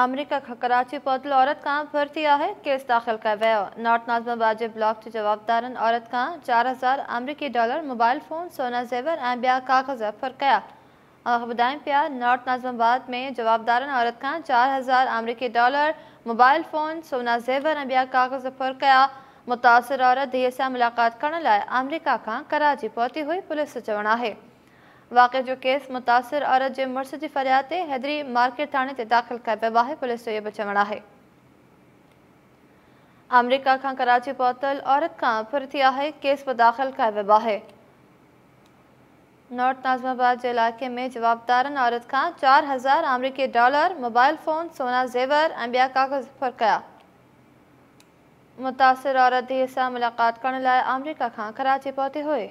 अमरीका का कराची पौतल औरत कहाँ भर्ती है केस दाखिल करवाया नॉर्थ नाजमाबाद ब्लॉक के जवाबदारन औरत कहाँ चार हज़ार अमरीकी डॉलर मोबाइल फ़ोन सोना जेवर ए बया कागज़ फरकया बताएं पिया नॉर्थ नाजमाबाद में जवाबदारन औरत का चार हज़ार अमरीकी डॉलर मोबाइल फ़ोन सोना जेवर ए ॿिया कागज़ फरकया मुतासर औरत धीरे से मुलाक़ात करने लाइ अमरीका का कराची पौती हुई पुलिस चवण है वाक जो केस मुतासिर औरत के मुड़स की फरियाद ते हैदरी मार्केट थाने से दाख़िल कर पियो आहे पुलिस जो इहो बि चवणु आहे अमरीका खां कराची पहुतल औरत का फुर थी आहे केस पर दाख़िल कर वियो आहे नॉर्थ नाज़माबाद के इलाके में जवाबदारनि औरत का चार हज़ार अमरीकी डॉलर मोबाइल फ़ोन सोना ज़ेवर ऐं कागज़ फुर कया मुतासिर औरत धीअ मुलाक़ात करने लाइ अमरीका का कराची पहुती हुए